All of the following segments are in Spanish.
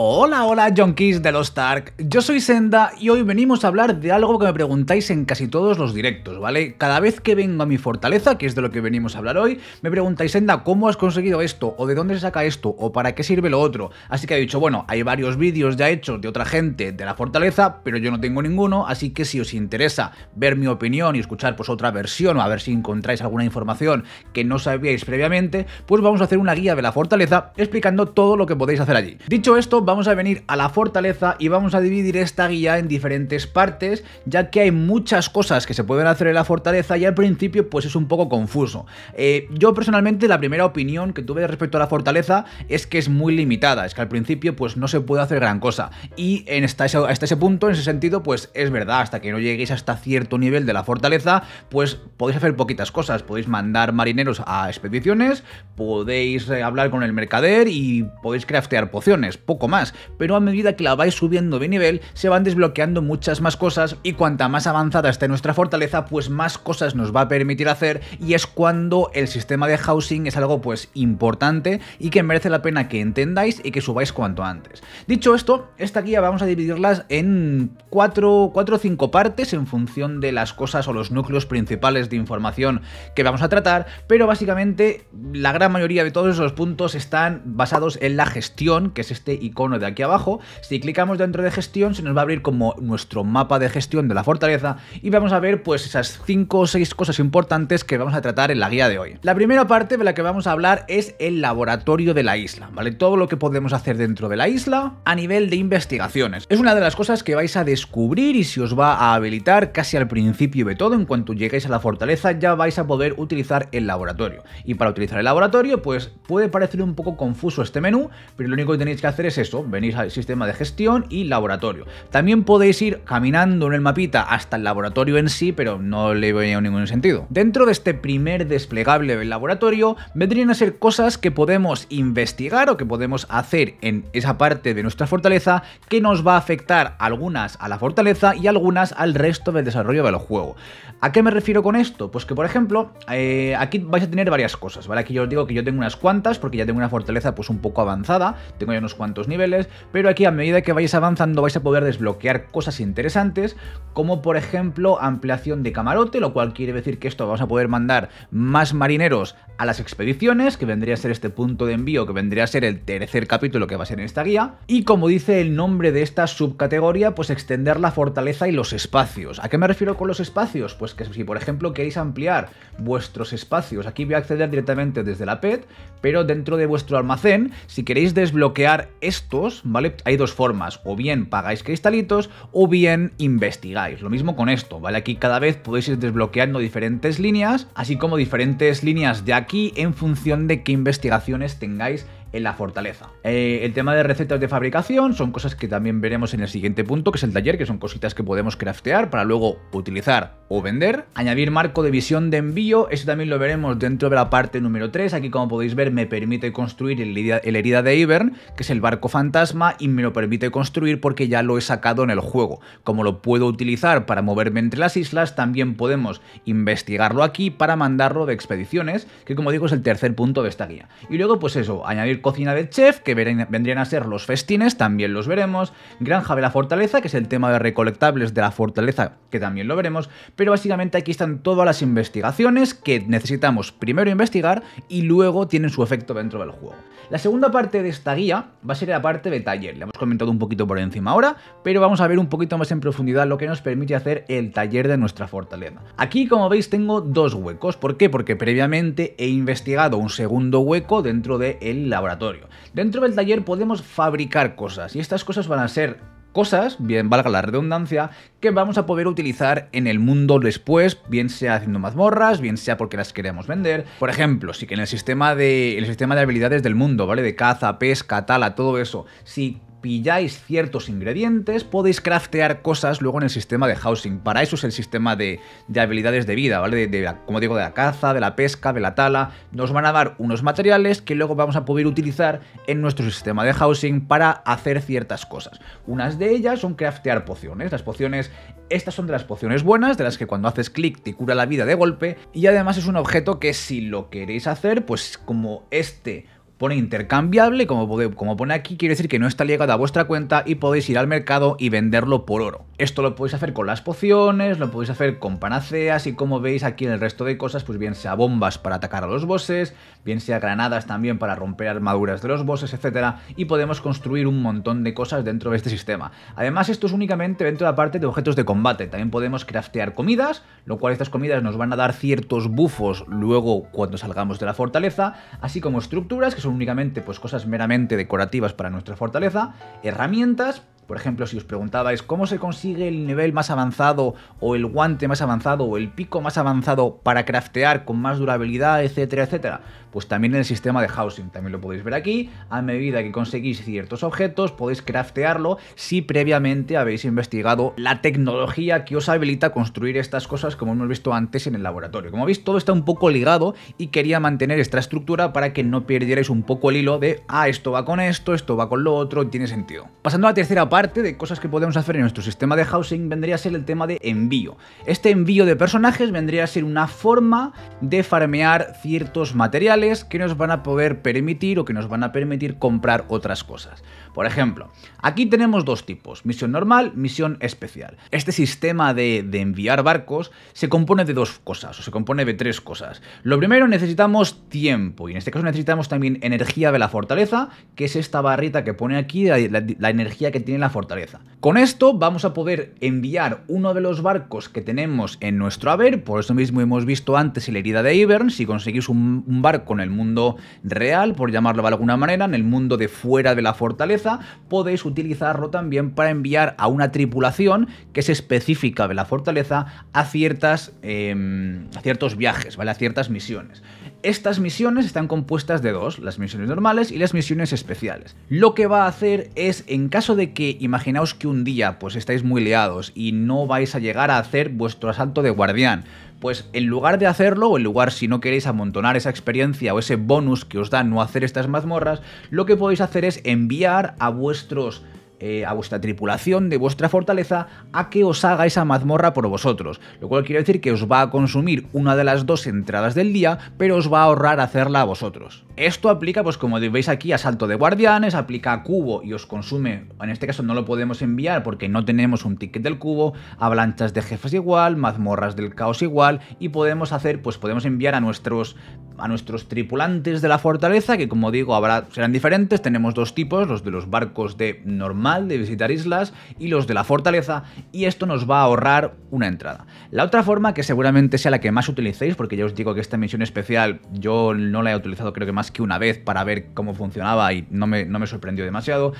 Hola, hola Junkies de los Stark, yo soy Senda y hoy venimos a hablar de algo que me preguntáis en casi todos los directos, ¿vale? Cada vez que vengo a mi fortaleza, que es de lo que venimos a hablar hoy, me preguntáis, Senda, ¿cómo has conseguido esto? ¿O de dónde se saca esto? ¿O para qué sirve lo otro? Así que he dicho, bueno, hay varios vídeos ya hechos de otra gente de la fortaleza, pero yo no tengo ninguno, así que si os interesa ver mi opinión y escuchar pues otra versión o a ver si encontráis alguna información que no sabíais previamente, pues vamos a hacer una guía de la fortaleza explicando todo lo que podéis hacer allí. Dicho esto, vamos a venir a la fortaleza y vamos a dividir esta guía en diferentes partes, ya que hay muchas cosas que se pueden hacer en la fortaleza y al principio pues es un poco confuso. Eh, yo personalmente la primera opinión que tuve respecto a la fortaleza es que es muy limitada, es que al principio pues no se puede hacer gran cosa. Y en esta hasta ese punto, en ese sentido, pues es verdad, hasta que no lleguéis hasta cierto nivel de la fortaleza, pues podéis hacer poquitas cosas, podéis mandar marineros a expediciones, podéis eh, hablar con el mercader y podéis craftear pociones, poco más pero a medida que la vais subiendo de nivel se van desbloqueando muchas más cosas y cuanta más avanzada esté nuestra fortaleza pues más cosas nos va a permitir hacer y es cuando el sistema de housing es algo pues importante y que merece la pena que entendáis y que subáis cuanto antes. Dicho esto, esta guía vamos a dividirlas en 4 o 5 partes en función de las cosas o los núcleos principales de información que vamos a tratar, pero básicamente la gran mayoría de todos esos puntos están basados en la gestión, que es este icono de aquí abajo. Si clicamos dentro de gestión, se nos va a abrir como nuestro mapa de gestión de la fortaleza y vamos a ver pues esas 5 o 6 cosas importantes que vamos a tratar en la guía de hoy. La primera parte de la que vamos a hablar es el laboratorio de la isla, ¿vale? Todo lo que podemos hacer dentro de la isla a nivel de investigaciones. Es una de las cosas que vais a descubrir y se os va a habilitar casi al principio de todo. En cuanto lleguéis a la fortaleza ya vais a poder utilizar el laboratorio. Y para utilizar el laboratorio pues puede parecer un poco confuso este menú, pero lo único que tenéis que hacer es eso, venís al sistema de gestión y laboratorio. También podéis ir caminando en el mapita hasta el laboratorio en sí, pero no le veo ningún sentido. Dentro de este primer desplegable del laboratorio, vendrían a ser cosas que podemos investigar o que podemos hacer en esa parte de nuestra fortaleza que nos va a afectar algunas a la fortaleza y algunas al resto del desarrollo del juego. ¿A qué me refiero con esto? Pues que, por ejemplo, eh, aquí vais a tener varias cosas, Aquí yo os digo que yo tengo unas cuantas porque ya tengo una fortaleza pues un poco avanzada, tengo ya unos cuantos niveles pero aquí a medida que vais avanzando vais a poder desbloquear cosas interesantes, como por ejemplo ampliación de camarote, lo cual quiere decir que esto vamos a poder mandar más marineros a las expediciones, que vendría a ser este punto de envío, que vendría a ser el tercer capítulo que va a ser en esta guía, y como dice el nombre de esta subcategoría, pues extender la fortaleza y los espacios. ¿A qué me refiero con los espacios? Pues que si por ejemplo queréis ampliar vuestros espacios, aquí voy a acceder directamente desde la PET, pero dentro de vuestro almacén, si queréis desbloquear esto, ¿vale? Hay dos formas, o bien pagáis cristalitos o bien investigáis. Lo mismo con esto, ¿vale? Aquí cada vez podéis ir desbloqueando diferentes líneas, así como diferentes líneas de aquí en función de qué investigaciones tengáis en la fortaleza. Eh, el tema de recetas de fabricación son cosas que también veremos en el siguiente punto, que es el taller, que son cositas que podemos craftear para luego utilizar o vender. Añadir marco de visión de envío, eso también lo veremos dentro de la parte número 3. Aquí, como podéis ver, me permite construir el, herida de Ivern, que es el barco fantasma, y me lo permite construir porque ya lo he sacado en el juego. Como lo puedo utilizar para moverme entre las islas, también podemos investigarlo aquí para mandarlo de expediciones, que como digo es el tercer punto de esta guía. Y luego, pues eso, añadir Cocina del Chef, que vendrían a ser los festines, también los veremos. Granja de la Fortaleza, que es el tema de recolectables de la Fortaleza, que también lo veremos. Pero básicamente aquí están todas las investigaciones que necesitamos primero investigar y luego tienen su efecto dentro del juego. La segunda parte de esta guía va a ser la parte de taller. Le hemos comentado un poquito por encima ahora, pero vamos a ver un poquito más en profundidad lo que nos permite hacer el taller de nuestra fortaleza. Aquí, como veis, tengo dos huecos. ¿Por qué? Porque previamente he investigado un segundo hueco dentro del de laboratorio Dentro del taller podemos fabricar cosas y estas cosas van a ser cosas, bien valga la redundancia, que vamos a poder utilizar en el mundo después, bien sea haciendo mazmorras, bien sea porque las queremos vender. Por ejemplo, si que en el sistema de, el sistema de habilidades del mundo, ¿vale? De caza, pesca, tala, todo eso. Si pilláis ciertos ingredientes, podéis craftear cosas luego en el sistema de housing. Para eso es el sistema de, habilidades de vida, ¿vale? de, como digo, de la caza, de la pesca, de la tala. Nos van a dar unos materiales que luego vamos a poder utilizar en nuestro sistema de housing para hacer ciertas cosas. Unas de ellas son craftear pociones. Las pociones estas son de las pociones buenas, de las que cuando haces clic te cura la vida de golpe, y además es un objeto que si lo queréis hacer, pues como este Pone intercambiable, como, como pone aquí, quiere decir que no está ligado a vuestra cuenta y podéis ir al mercado y venderlo por oro. Esto lo podéis hacer con las pociones, lo podéis hacer con panaceas y como veis aquí en el resto de cosas, pues bien sea bombas para atacar a los bosses, bien sea granadas también para romper armaduras de los bosses, etcétera, y podemos construir un montón de cosas dentro de este sistema. Además, esto es únicamente dentro de la parte de objetos de combate. También podemos craftear comidas, lo cual estas comidas nos van a dar ciertos bufos luego cuando salgamos de la fortaleza, así como estructuras que son únicamente pues, cosas meramente decorativas para nuestra fortaleza, herramientas por ejemplo, si os preguntabais cómo se consigue el nivel más avanzado o el guante más avanzado o el pico más avanzado para craftear con más durabilidad, etcétera, etcétera, pues también en el sistema de housing, también lo podéis ver aquí, a medida que conseguís ciertos objetos podéis craftearlo si previamente habéis investigado la tecnología que os habilita a construir estas cosas como hemos visto antes en el laboratorio. Como veis, todo está un poco ligado y quería mantener esta estructura para que no perdierais un poco el hilo de, ah, esto va con esto, esto va con lo otro, tiene sentido. Pasando a la tercera parte, parte de cosas que podemos hacer en nuestro sistema de housing vendría a ser el tema de envío. Este envío de personajes vendría a ser una forma de farmear ciertos materiales que nos van a poder permitir o que nos van a permitir comprar otras cosas. Por ejemplo, aquí tenemos dos tipos, misión normal, misión especial. Este sistema de, enviar barcos se compone de dos cosas, o se compone de tres cosas. Lo primero necesitamos tiempo, y en este caso necesitamos también energía de la fortaleza, que es esta barrita que pone aquí, la, la energía que tiene la fortaleza. Con esto vamos a poder enviar uno de los barcos que tenemos en nuestro haber, por eso mismo hemos visto antes la herida de Ivern, si conseguís un, barco en el mundo real, por llamarlo de alguna manera, en el mundo de fuera de la fortaleza, podéis utilizarlo también para enviar a una tripulación que es específica de la fortaleza a, ciertas, em, a ciertos viajes, ¿vale? A ciertas misiones. Estas misiones están compuestas de dos, las misiones normales y las misiones especiales. Lo que va a hacer es, en caso de que imaginaos que un día pues estáis muy liados y no vais a llegar a hacer vuestro asalto de guardián. Pues en lugar de hacerlo, o en lugar si no queréis amontonar esa experiencia o ese bonus que os da no hacer estas mazmorras, lo que podéis hacer es enviar a vuestros eh, a vuestra tripulación de vuestra fortaleza a que os haga esa mazmorra por vosotros, lo cual quiere decir que os va a consumir una de las dos entradas del día, pero os va a ahorrar hacerla a vosotros. Esto aplica, pues como veis aquí, a salto de guardianes, aplica a cubo y os consume, en este caso no lo podemos enviar porque no tenemos un ticket del cubo, avalanchas de jefes igual, mazmorras del caos igual, y podemos hacer, pues podemos enviar a nuestros a nuestros tripulantes de la fortaleza, que como digo, habrá, serán diferentes, tenemos dos tipos, los de los barcos de normal de visitar islas y los de la fortaleza y esto nos va a ahorrar una entrada. La otra forma, que seguramente sea la que más utilicéis, porque ya os digo que esta misión especial yo no la he utilizado creo que más que una vez para ver cómo funcionaba y no me, no me sorprendió demasiado,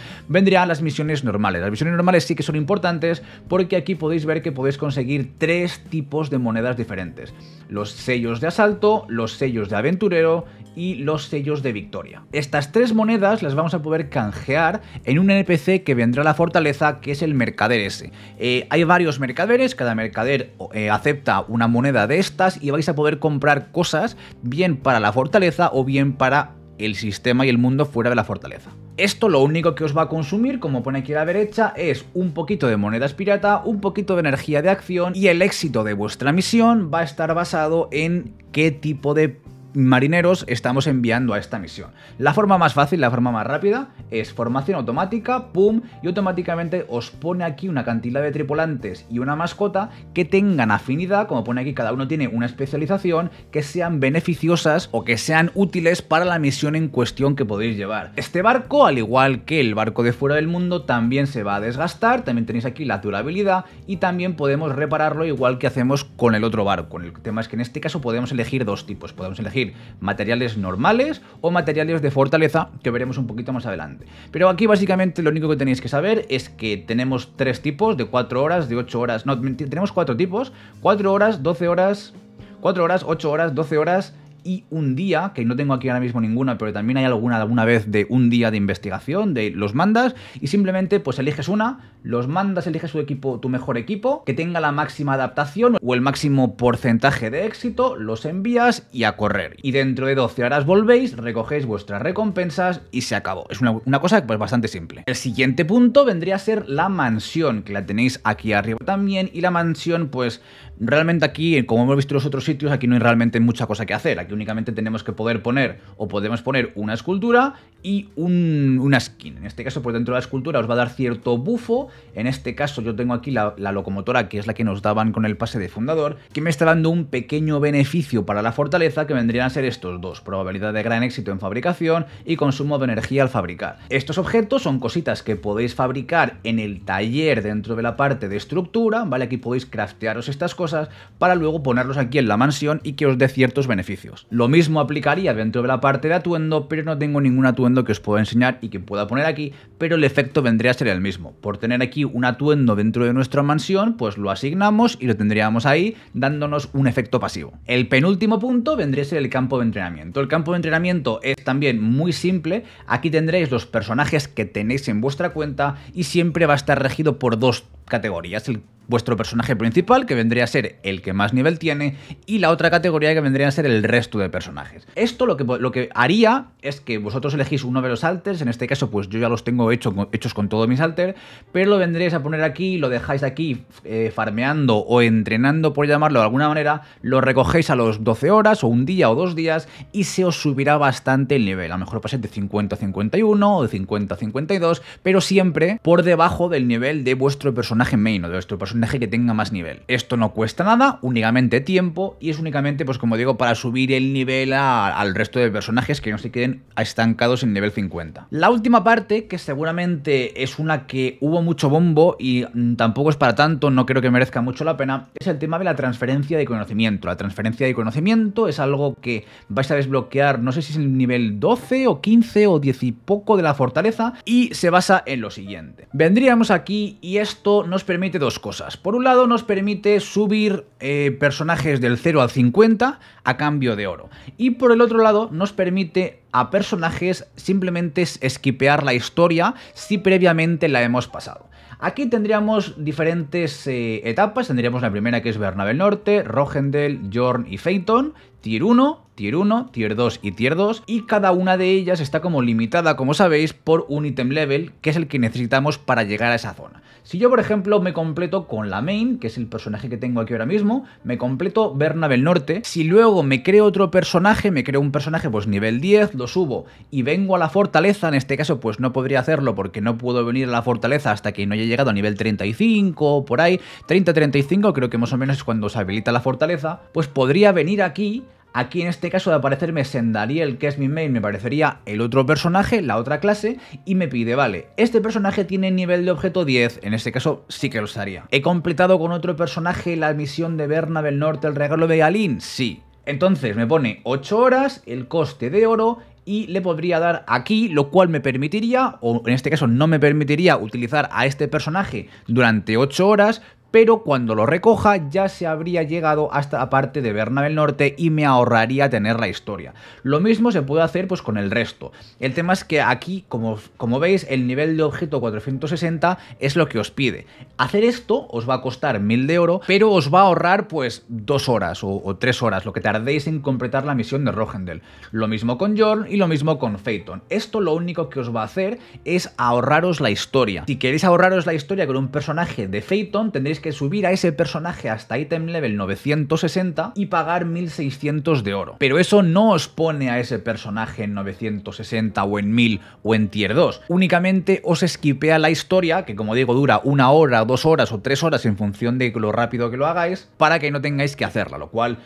a las misiones normales. Las misiones normales sí que son importantes porque aquí podéis ver que podéis conseguir tres tipos de monedas diferentes. Los sellos de asalto, los sellos de aventurero y los sellos de victoria. Estas tres monedas las vamos a poder canjear en un NPC que vendrá a la fortaleza, que es el mercader ese. Eh, hay varios mercaderes, cada mercader eh, acepta una moneda de estas y vais a poder comprar cosas bien para la fortaleza o bien para el sistema y el mundo fuera de la fortaleza. Esto lo único que os va a consumir, como pone aquí a la derecha, es un poquito de monedas pirata, un poquito de energía de acción y el éxito de vuestra misión va a estar basado en qué tipo de marineros estamos enviando a esta misión. La forma más fácil, la forma más rápida, es formación automática, pum, y automáticamente os pone aquí una cantidad de tripulantes y una mascota que tengan afinidad, como pone aquí, cada uno tiene una especialización, que sean beneficiosas o que sean útiles para la misión en cuestión que podéis llevar. Este barco, al igual que el barco de fuera del mundo, también se va a desgastar, también tenéis aquí la durabilidad y también podemos repararlo igual que hacemos con el otro barco. El tema es que en este caso podemos elegir dos tipos, podemos elegir materiales normales o materiales de fortaleza que veremos un poquito más adelante. Pero aquí básicamente lo único que tenéis que saber es que tenemos tres tipos de 4 horas, de 8 horas, no, tenemos cuatro tipos, 4 horas, 12 horas, 4 horas, 8 horas, 12 horas y un día, que no tengo aquí ahora mismo ninguna, pero también hay alguna alguna vez de un día de investigación, de los mandas, y simplemente pues eliges una, los mandas, eliges tu equipo, tu mejor equipo, que tenga la máxima adaptación o el máximo porcentaje de éxito, los envías y a correr. Y dentro de 12 horas volvéis, recogéis vuestras recompensas y se acabó. Es una, una cosa pues bastante simple. El siguiente punto vendría a ser la mansión, que la tenéis aquí arriba también, y la mansión pues realmente aquí, eh, como hemos visto en los otros sitios, aquí no hay realmente mucha cosa que hacer. Aquí únicamente tenemos que poder poner o podemos poner una escultura y una skin. En este caso, por pues, dentro de la escultura os va a dar cierto bufo. En este caso, yo tengo aquí la, locomotora, que es la que nos daban con el pase de fundador, que me está dando un pequeño beneficio para la fortaleza, que vendrían a ser estos dos. Probabilidad de gran éxito en fabricación y consumo de energía al fabricar. Estos objetos son cositas que podéis fabricar en el taller dentro de la parte de estructura, ¿vale? Aquí podéis craftearos estas cosas para luego ponerlos aquí en la mansión y que os dé ciertos beneficios. Lo mismo aplicaría dentro de la parte de atuendo, pero no tengo ningún atuendo que os puedo enseñar y que pueda poner aquí, pero el efecto vendría a ser el mismo. Por tener aquí un atuendo dentro de nuestra mansión, pues lo asignamos y lo tendríamos ahí dándonos un efecto pasivo. El penúltimo punto vendría a ser el campo de entrenamiento. El campo de entrenamiento es también muy simple. Aquí tendréis los personajes que tenéis en vuestra cuenta y siempre va a estar regido por dos categorías. El vuestro personaje principal, que vendría a ser el que más nivel tiene, y la otra categoría que vendría a ser el resto de personajes. Esto lo que, lo que haría es que vosotros elegís uno de los alters, en este caso pues yo ya los tengo hecho, hechos con todos mis alters, pero lo vendréis a poner aquí, lo dejáis aquí eh, farmeando o entrenando, por llamarlo de alguna manera, lo recogéis a los 12 horas o un día o dos días y se os subirá bastante el nivel. A lo mejor paséis de 50 a 51 o de 50 a 52, pero siempre por debajo del nivel de vuestro personaje main o de vuestro personaje que tenga más nivel. Esto no cuesta nada, únicamente tiempo y es únicamente, pues como digo, para subir el nivel al resto de personajes que no se queden estancados en nivel 50. La última parte, que seguramente es una que hubo mucho bombo y mm, tampoco es para tanto, no creo que merezca mucho la pena, es el tema de la transferencia de conocimiento. La transferencia de conocimiento es algo que vais a desbloquear, no sé si es el nivel 12 o 15 o 10 y poco de la fortaleza y se basa en lo siguiente. Vendríamos aquí y esto nos permite dos cosas. Por un lado nos permite subir eh, personajes del 0 al 50 a cambio de oro. Y por el otro lado nos permite a personajes simplemente es esquipear la historia si previamente la hemos pasado. Aquí tendríamos diferentes eh, etapas, tendríamos la primera que es Bernabé Norte, Rogendel, Jorn y Phaeton, Tier 1, Tier 1, Tier 2 y Tier 2 y cada una de ellas está como limitada, como sabéis, por un item level que es el que necesitamos para llegar a esa zona. Si yo, por ejemplo, me completo con la main, que es el personaje que tengo aquí ahora mismo, me completo Bernabel Norte, si luego me creo otro personaje, me creo un personaje pues nivel 10, lo subo y vengo a la fortaleza, en este caso pues no podría hacerlo porque no puedo venir a la fortaleza hasta que no haya llegado a nivel 35 por ahí, 30-35 creo que más o menos es cuando se habilita la fortaleza, pues podría venir aquí Aquí en este caso de aparecerme Sendariel, que es mi main, me parecería el otro personaje, la otra clase, y me pide, vale, este personaje tiene nivel de objeto 10, en este caso sí que lo estaría. ¿He completado con otro personaje la misión de Berna del Norte, el regalo de Alin? Sí. Entonces me pone 8 horas, el coste de oro y le podría dar aquí, lo cual me permitiría, o en este caso no me permitiría utilizar a este personaje durante 8 horas, pero cuando lo recoja ya se habría llegado hasta la parte de Bernabel Norte y me ahorraría tener la historia. Lo mismo se puede hacer pues con el resto. El tema es que aquí, como, como veis, el nivel de objeto 460 es lo que os pide. Hacer esto os va a costar 1000 de oro, pero os va a ahorrar pues 2 horas o, o 3 horas, lo que tardéis en completar la misión de Rohendel. Lo mismo con Jorn y lo mismo con Phaeton. Esto lo único que os va a hacer es ahorraros la historia. Si queréis ahorraros la historia con un personaje de Phaeton, tendréis que subir a ese personaje hasta item level 960 y pagar 1600 de oro. Pero eso no os pone a ese personaje en 960 o en 1000 o en tier 2. Únicamente os esquipea la historia, que como digo dura una hora, dos horas o tres horas en función de lo rápido que lo hagáis, para que no tengáis que hacerla, lo cual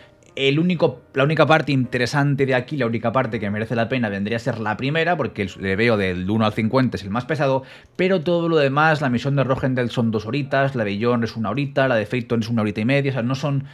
único, la única parte interesante de aquí, la única parte que merece la pena, vendría a ser la primera, porque le veo del 1 al 50 es el más pesado, pero todo lo demás, la misión de del son dos horitas, la de John es una horita, la de Phaeton es una horita y media, o sea, no son.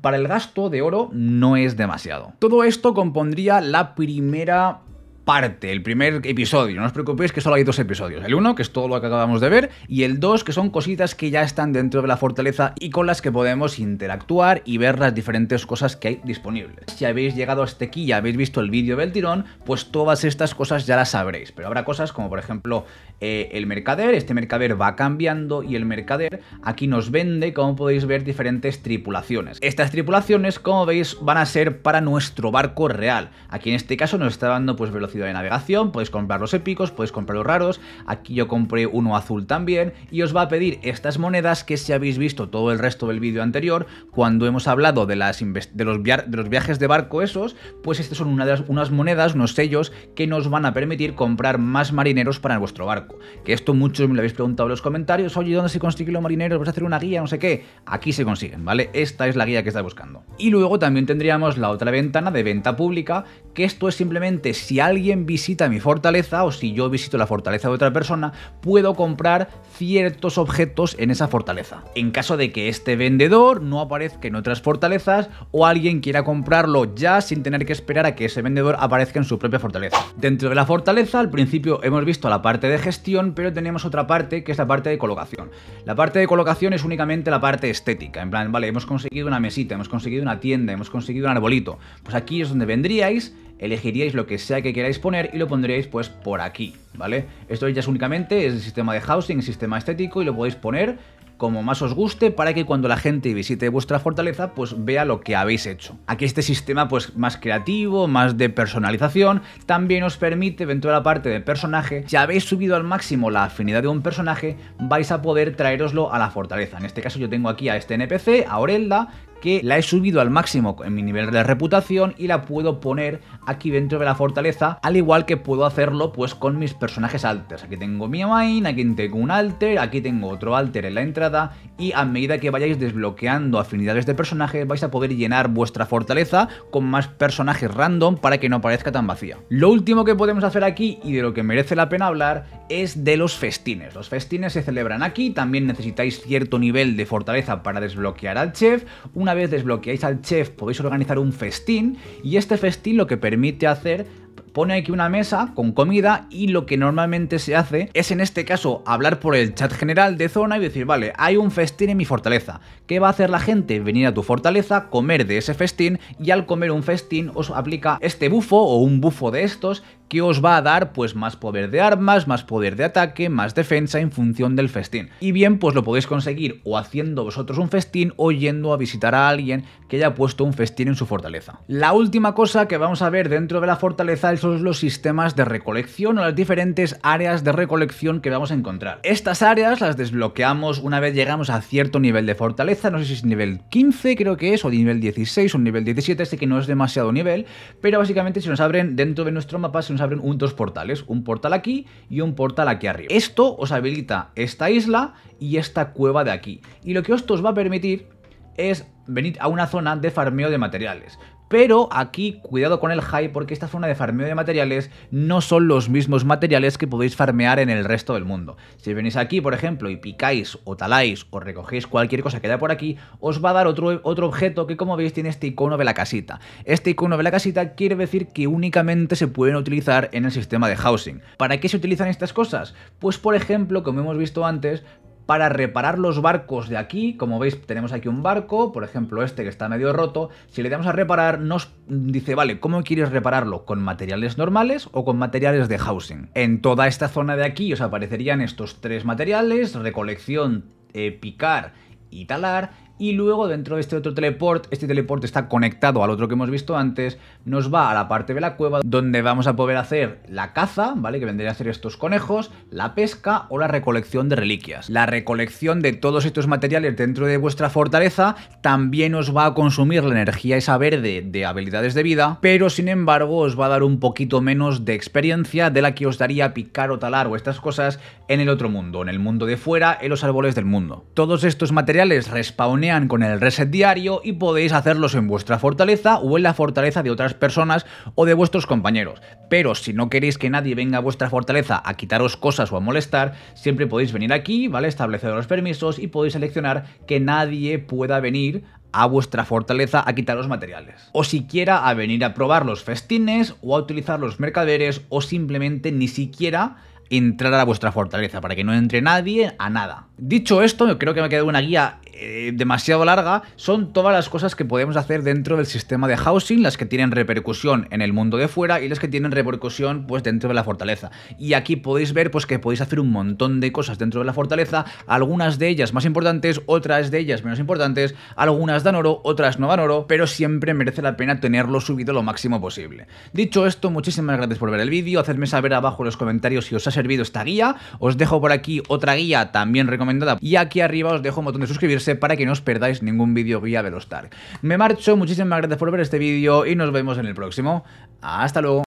Para el gasto de oro, no es demasiado. Todo esto compondría la primera parte, el primer episodio. No os preocupéis que solo hay dos episodios. El uno, que es todo lo que acabamos de ver, y el dos, que son cositas que ya están dentro de la fortaleza y con las que podemos interactuar y ver las diferentes cosas que hay disponibles. Si habéis llegado hasta aquí y habéis visto el vídeo del tirón, pues todas estas cosas ya las sabréis. Pero habrá cosas como, por ejemplo, eh, el mercader. Este mercader va cambiando y el mercader aquí nos vende, como podéis ver, diferentes tripulaciones. Estas tripulaciones, como veis, van a ser para nuestro barco real. Aquí en este caso nos está dando pues velocidad ciudad de navegación, podéis comprar los épicos, podéis comprar los raros, aquí yo compré uno azul también, y os va a pedir estas monedas que si habéis visto todo el resto del vídeo anterior, cuando hemos hablado de, las de, los, de los viajes de barco esos, pues estas son unas monedas, unos sellos que nos van a permitir comprar más marineros para vuestro barco. Que esto muchos me lo habéis preguntado en los comentarios, oye, ¿dónde se consiguen los marineros? ¿Vas a hacer una guía? No sé qué. Aquí se consiguen, ¿vale? Esta es la guía que estáis buscando. Y luego también tendríamos la otra ventana de venta pública, que esto es simplemente si alguien visita mi fortaleza o si yo visito la fortaleza de otra persona, puedo comprar ciertos objetos en esa fortaleza. En caso de que este vendedor no aparezca en otras fortalezas o alguien quiera comprarlo ya sin tener que esperar a que ese vendedor aparezca en su propia fortaleza. Dentro de la fortaleza al principio hemos visto la parte de gestión, pero tenemos otra parte que es la parte de colocación. La parte de colocación es únicamente la parte estética, en plan, vale, hemos conseguido una mesita, hemos conseguido una tienda, hemos conseguido un arbolito. Pues aquí es donde vendríais elegiríais lo que sea que queráis poner y lo pondréis pues por aquí, ¿vale? Esto ya es únicamente es el sistema de housing, el sistema estético y lo podéis poner como más os guste para que cuando la gente visite vuestra fortaleza pues vea lo que habéis hecho. Aquí este sistema pues más creativo, más de personalización, también os permite dentro de la parte de personaje, si habéis subido al máximo la afinidad de un personaje, vais a poder traeroslo a la fortaleza. En este caso yo tengo aquí a este NPC, a Orelda, que la he subido al máximo en mi nivel de reputación y la puedo poner aquí dentro de la fortaleza, al igual que puedo hacerlo pues con mis personajes alters. Aquí tengo mi main, aquí tengo un alter, aquí tengo otro alter en la entrada y a medida que vayáis desbloqueando afinidades de personajes vais a poder llenar vuestra fortaleza con más personajes random para que no parezca tan vacía. Lo último que podemos hacer aquí y de lo que merece la pena hablar es de los festines. Los festines se celebran aquí, también necesitáis cierto nivel de fortaleza para desbloquear al chef, una vez desbloqueáis al chef podéis organizar un festín y este festín lo que permite hacer pone aquí una mesa con comida y lo que normalmente se hace es en este caso hablar por el chat general de zona y decir, vale, hay un festín en mi fortaleza. ¿Qué va a hacer la gente? Venir a tu fortaleza, comer de ese festín y al comer un festín os aplica este bufo o un bufo de estos que os va a dar pues más poder de armas, más poder de ataque, más defensa en función del festín. Y bien, pues lo podéis conseguir o haciendo vosotros un festín o yendo a visitar a alguien que haya puesto un festín en su fortaleza. La última cosa que vamos a ver dentro de la fortaleza son los sistemas de recolección o las diferentes áreas de recolección que vamos a encontrar. Estas áreas las desbloqueamos una vez llegamos a cierto nivel de fortaleza, no sé si es nivel 15 creo que es, o nivel 16 o nivel 17, sé que no es demasiado nivel, pero básicamente si nos abren dentro de nuestro mapa, se nos abren un, dos portales, un portal aquí y un portal aquí arriba. Esto os habilita esta isla y esta cueva de aquí. Y lo que esto os va a permitir es venir a una zona de farmeo de materiales. Pero aquí, cuidado con el high, porque esta zona de farmeo de materiales no son los mismos materiales que podéis farmear en el resto del mundo. Si venís aquí, por ejemplo, y picáis o taláis o recogéis cualquier cosa que haya por aquí, os va a dar otro, otro objeto que, como veis, tiene este icono de la casita. Este icono de la casita quiere decir que únicamente se pueden utilizar en el sistema de housing. ¿Para qué se utilizan estas cosas? Pues, por ejemplo, como hemos visto antes, para reparar los barcos de aquí. Como veis, tenemos aquí un barco, por ejemplo este que está medio roto. Si le damos a reparar, nos dice, vale, ¿cómo quieres repararlo? ¿Con materiales normales o con materiales de housing? En toda esta zona de aquí os aparecerían estos tres materiales, recolección, eh, picar y talar y luego dentro de este otro teleport, este teleport está conectado al otro que hemos visto antes, nos va a la parte de la cueva donde vamos a poder hacer la caza, ¿vale? Que vendría a ser estos conejos, la pesca o la recolección de reliquias. La recolección de todos estos materiales dentro de vuestra fortaleza también os va a consumir la energía esa verde de habilidades de vida, pero sin embargo os va a dar un poquito menos de experiencia de la que os daría picar o talar o estas cosas en el otro mundo, en el mundo de fuera, en los árboles del mundo. Todos estos materiales respawn con el reset diario y podéis hacerlos en vuestra fortaleza o en la fortaleza de otras personas o de vuestros compañeros. Pero si no queréis que nadie venga a vuestra fortaleza a quitaros cosas o a molestar, siempre podéis venir aquí, ¿vale? Establecer los permisos y podéis seleccionar que nadie pueda venir a vuestra fortaleza a los materiales. O siquiera a venir a probar los festines o a utilizar los mercaderes o simplemente ni siquiera entrar a vuestra fortaleza, para que no entre nadie a nada. Dicho esto, creo que me ha quedado una guía eh, demasiado larga son todas las cosas que podemos hacer dentro del sistema de housing, las que tienen repercusión en el mundo de fuera y las que tienen repercusión pues dentro de la fortaleza. Y aquí podéis ver pues que podéis hacer un montón de cosas dentro de la fortaleza, algunas de ellas más importantes, otras de ellas menos importantes, algunas dan oro, otras no dan oro, pero siempre merece la pena tenerlo subido lo máximo posible. Dicho esto, muchísimas gracias por ver el vídeo, hacedme saber abajo en los comentarios si os ha servido esta guía, os dejo por aquí otra guía también recomendada y aquí arriba os dejo un botón de suscribirse para que no os perdáis ningún vídeo guía Velostar. Me marcho, muchísimas gracias por ver este vídeo y nos vemos en el próximo. ¡Hasta luego!